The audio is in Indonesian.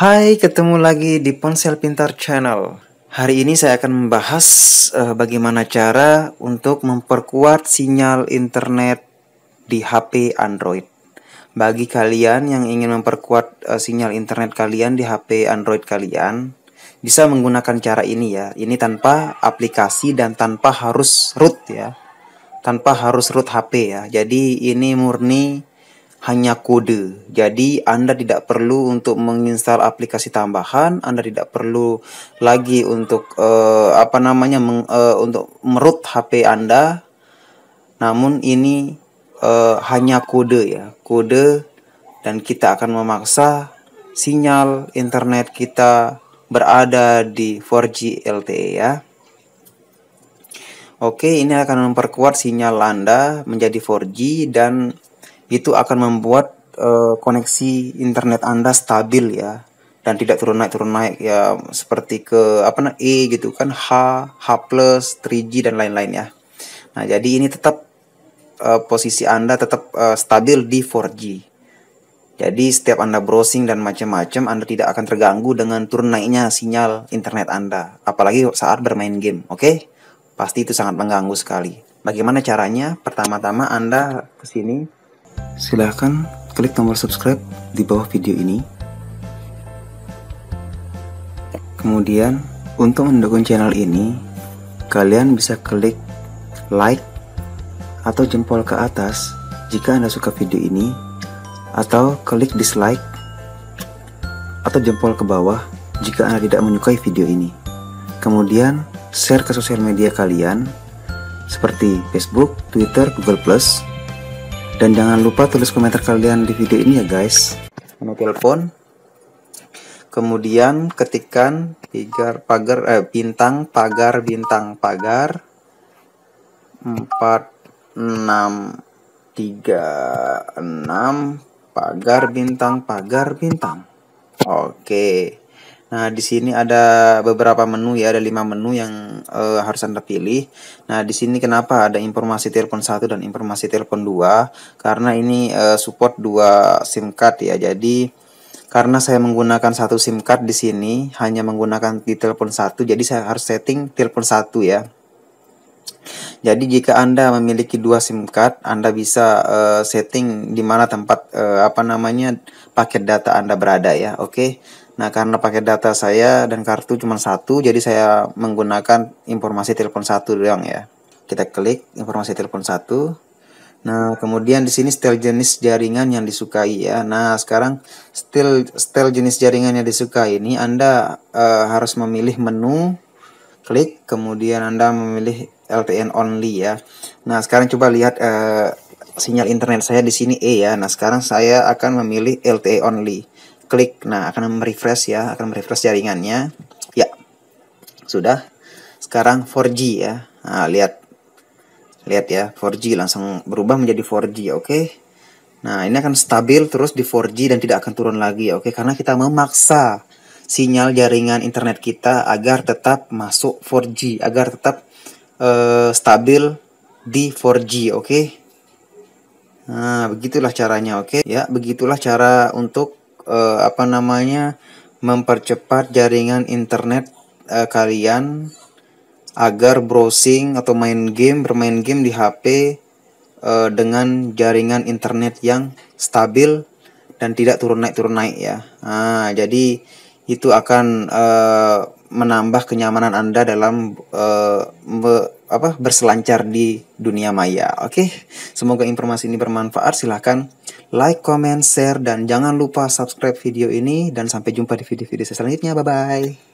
Hai, ketemu lagi di Ponsel Pintar Channel. Hari ini saya akan membahas uh, bagaimana cara untuk memperkuat sinyal internet di HP Android. Bagi kalian yang ingin memperkuat uh, sinyal internet kalian di HP Android kalian, bisa menggunakan cara ini ya. Ini tanpa aplikasi dan tanpa harus root ya. Tanpa harus root HP ya. Jadi ini murni hanya kode. Jadi Anda tidak perlu untuk menginstal aplikasi tambahan, Anda tidak perlu lagi untuk uh, apa namanya meng, uh, untuk merut HP Anda. Namun ini uh, hanya kode ya, kode dan kita akan memaksa sinyal internet kita berada di 4G LTE ya. Oke, ini akan memperkuat sinyal Anda menjadi 4G dan itu akan membuat uh, koneksi internet Anda stabil ya dan tidak turun naik turun naik ya seperti ke apa nah E gitu kan H H plus 3G dan lain-lain ya nah jadi ini tetap uh, posisi anda tetap uh, stabil di 4G jadi setiap anda browsing dan macam-macam anda tidak akan terganggu dengan turun naiknya sinyal internet anda apalagi saat bermain game oke okay? pasti itu sangat mengganggu sekali bagaimana caranya pertama-tama anda kesini silahkan klik tombol subscribe di bawah video ini. Kemudian, untuk mendukung channel ini, kalian bisa klik like atau jempol ke atas jika Anda suka video ini, atau klik dislike atau jempol ke bawah jika Anda tidak menyukai video ini. Kemudian, share ke sosial media kalian seperti Facebook, Twitter, Google+, dan jangan lupa tulis komentar kalian di video ini ya guys menu telepon kemudian ketikkan pagar pagar eh, bintang pagar bintang pagar 4636 pagar bintang pagar bintang oke Nah, di sini ada beberapa menu ya, ada lima menu yang e, harus Anda pilih. Nah, di sini kenapa ada informasi telepon 1 dan informasi telepon 2? Karena ini e, support dua SIM card ya. Jadi karena saya menggunakan satu SIM card di sini hanya menggunakan di telepon satu, jadi saya harus setting telepon satu ya. Jadi jika Anda memiliki dua SIM card, Anda bisa e, setting di mana tempat e, apa namanya paket data Anda berada ya. Oke. Okay? Nah, karena pakai data saya dan kartu cuma satu, jadi saya menggunakan informasi telepon satu doang ya. Kita klik informasi telepon satu. Nah, kemudian di sini setel jenis jaringan yang disukai ya. Nah, sekarang style, setel jenis jaringan yang disukai ini Anda uh, harus memilih menu, klik, kemudian Anda memilih LTN only ya. Nah, sekarang coba lihat uh, sinyal internet saya di sini E ya. Nah, sekarang saya akan memilih LTE only klik nah akan merefresh ya akan merefresh jaringannya ya sudah sekarang 4G ya nah, lihat lihat ya 4G langsung berubah menjadi 4G oke okay? nah ini akan stabil terus di 4G dan tidak akan turun lagi oke okay? karena kita memaksa sinyal jaringan internet kita agar tetap masuk 4G agar tetap uh, stabil di 4G oke okay? Nah, begitulah caranya, oke? Okay? Ya, begitulah cara untuk uh, apa namanya mempercepat jaringan internet uh, kalian agar browsing atau main game bermain game di HP uh, eh, dengan jaringan internet yang stabil dan tidak turun naik turun naik ya. Nah, jadi itu akan uh, menambah kenyamanan Anda dalam uh, be, apa berselancar di dunia maya. Oke, okay? semoga informasi ini bermanfaat. Silahkan like, comment, share, dan jangan lupa subscribe video ini. Dan sampai jumpa di video-video selanjutnya. Bye-bye.